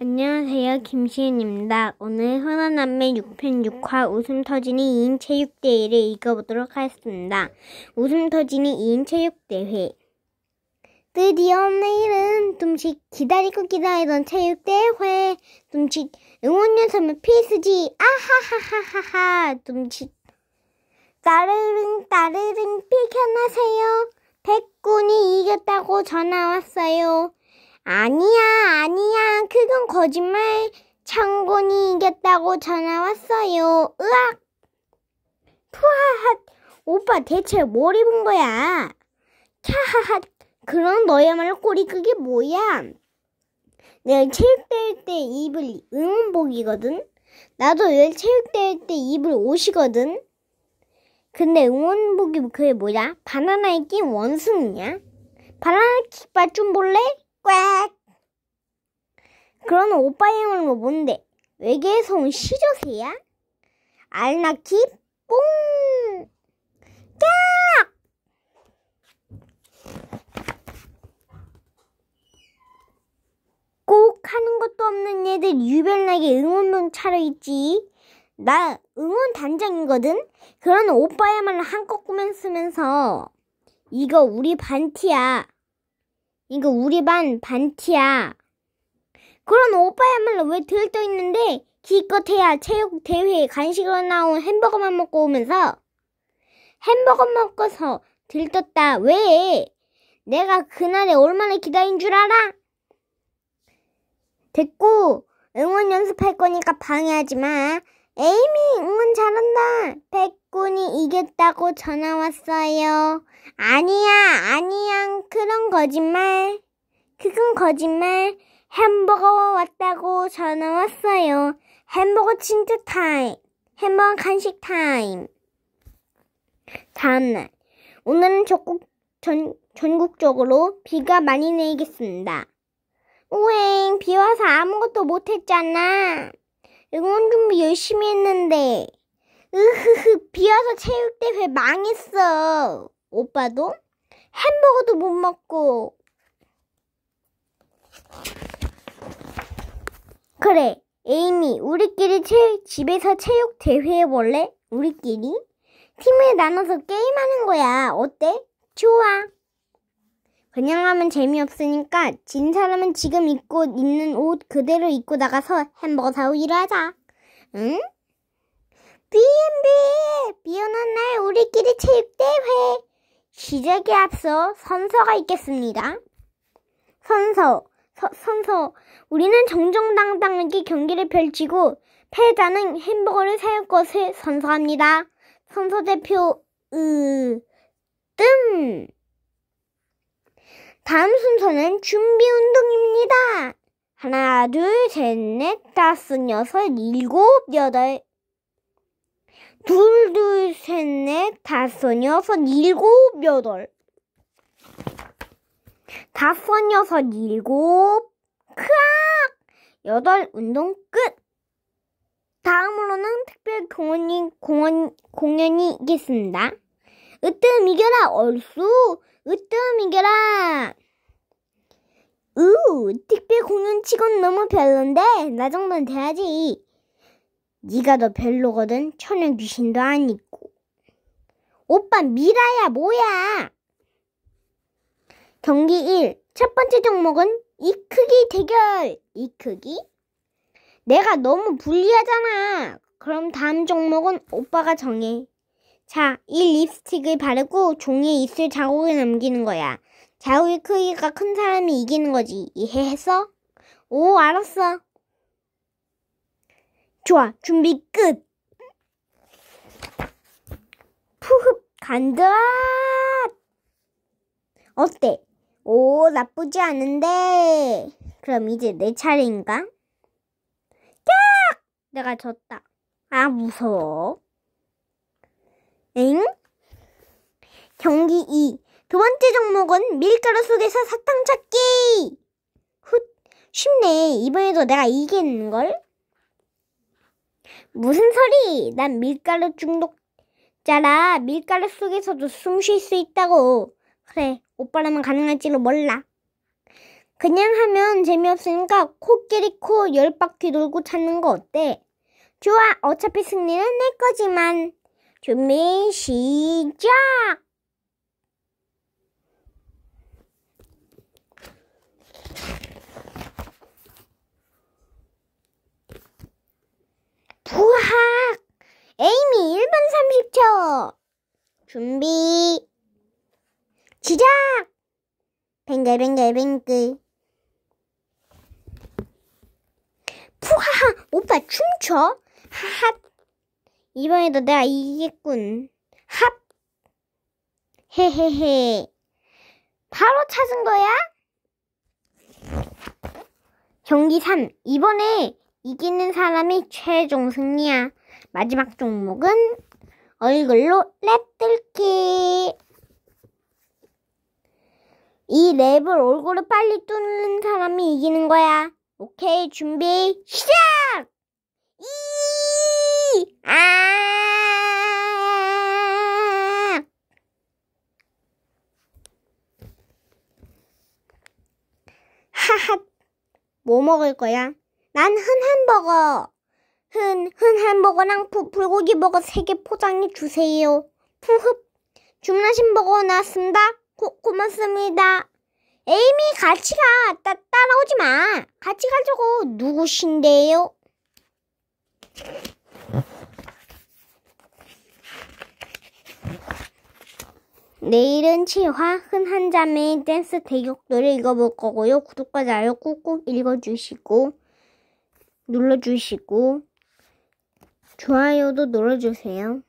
안녕하세요. 김시은입니다. 오늘 허나남매 6편 6화 웃음 터지는 2인 체육대회를 읽어보도록 하겠습니다. 웃음 터지는 2인 체육대회 드디어 내일은 둠씩 기다리고 기다리던 체육대회 둠씩 응원 연습은 필수지 아하하하하하 둠씩 따르릉 따르릉 피켜나세요 백군이 이겼다고 전화 왔어요. 아니야, 아니야. 그건 거짓말. 창곤이 이겼다고 전화 왔어요. 으악! 푸하하 오빠 대체 뭘 입은 거야? 캬하하 그럼 너야말로 꼬리 그게 뭐야? 내가 체육대회 때 입을 응원복이거든? 나도 왜 체육대회 때 입을 옷이거든? 근데 응원복이 그게 뭐야? 바나나에 낀 원숭이냐? 바나나 깃발 좀 볼래? 꽉. 그럼 오빠 이름은 뭐 뭔데? 외계에서 온 시조새야? 알나키 꽁. 악꼭 하는 것도 없는 애들 유별나게 응원동 차려있지. 나 응원 단장이거든. 그런 오빠야말로 한껏 꾸며 쓰면서 이거 우리 반티야. 이거 우리 반 반티야. 그런 오빠야말로 왜 들떠 있는데 기껏해야 체육 대회에 간식으로 나온 햄버거만 먹고 오면서 햄버거 먹고서 들떴다. 왜? 내가 그날에 얼마나 기다린 줄 알아? 됐고 응원 연습할 거니까 방해하지 마. 에이미 응원 잘한다. 백군이 이겼다고 전화 왔어요. 아니야, 아니야. 그런 거짓말. 그건 거짓말. 햄버거 왔다고 전화 왔어요. 햄버거 진짜 타임. 햄버거 간식 타임. 다음날. 오늘은 전국, 전, 전국적으로 비가 많이 내리겠습니다. 우엥, 비 와서 아무것도 못했잖아. 응원 준비 열심히 했는데. 으흐흐, 비 와서 체육대회 망했어. 오빠도? 햄버거도 못 먹고. 그래, 에이미, 우리끼리 체, 집에서 체육대회 해볼래? 우리끼리? 팀을 나눠서 게임하는 거야. 어때? 좋아. 그냥 하면 재미없으니까 진 사람은 지금 입고 있는 옷 그대로 입고 나가서 햄버거 사오일로 하자. 응? 비 B&B! 미연한 날 우리끼리 체육대회! 시작에 앞서 선서가 있겠습니다. 선서, 서, 선서. 우리는 정정당당하게 경기를 펼치고 패자는 햄버거를 사올 것을 선서합니다. 선서 대표, 으, 뜸! 다음 순서는 준비 운동입니다. 하나, 둘, 셋, 넷, 다섯, 여섯, 일곱, 여덟. 둘, 둘, 셋, 넷, 다섯, 여섯, 일곱, 여덟. 다섯, 여섯, 일곱, 크악! 여덟 운동 끝! 다음으로는 특별 공연이, 공연, 공연이 있겠습니다. 으뜸 이겨라 얼쑤! 으뜸 이겨라! 으, 특별 공연 치곤 너무 별론데 나 정도는 돼야지. 네가 더 별로거든. 천연 귀신도 안 있고. 오빠 미라야 뭐야? 경기 1. 첫 번째 종목은 이 크기 대결. 이 크기? 내가 너무 불리하잖아. 그럼 다음 종목은 오빠가 정해. 자, 이 립스틱을 바르고 종이에 입술 자국을 남기는 거야. 자국의 크기가 큰 사람이 이기는 거지. 이해했어? 오, 알았어. 좋아, 준비 끝! 푸흡, 간다! 어때? 오, 나쁘지 않은데. 그럼 이제 내 차례인가? 깍! 내가 졌다. 아, 무서워. 엥? 경기 2. 두 번째 종목은 밀가루 속에서 사탕 찾기! 훗, 쉽네. 이번에도 내가 이기는걸? 무슨 소리! 난 밀가루 중독자라 밀가루 속에서도 숨 쉴 수 있다고. 그래, 오빠라면 가능할지도 몰라. 그냥 하면 재미없으니까 코끼리 코 열 바퀴 돌고 찾는 거 어때? 좋아, 어차피 승리는 내 거지만. 준비 시작! 부학! 에이미 1분 30초! 준비 시작! 뱅글뱅글뱅글 푸하하 오빠 춤춰? 하하 이번에도 내가 이기겠군. 합! 헤헤헤. 바로 찾은 거야? 경기 3. 이번에 이기는 사람이 최종 승리야. 마지막 종목은 얼굴로 랩뚫기. 이 랩을 얼굴을 빨리 뚫는 사람이 이기는 거야. 오케이, 준비, 시작! 이! 이, 아. 하하, 뭐 먹을 거야? 난흔 햄버거. 흔, 흔 햄버거랑 부, 불고기 버거 세개 포장해 주세요. 푸흡. 주문하신 버거 나왔습니다. 고, 고맙습니다. 에이미 같이 가. 따, 따라오지 마. 같이 가자고. 누구신데요? 내일은 치화 흔한 자매의 댄스 대격들을 읽어볼 거고요. 구독과 좋아요 꾹꾹 읽어주시고 눌러주시고 좋아요도 눌러주세요.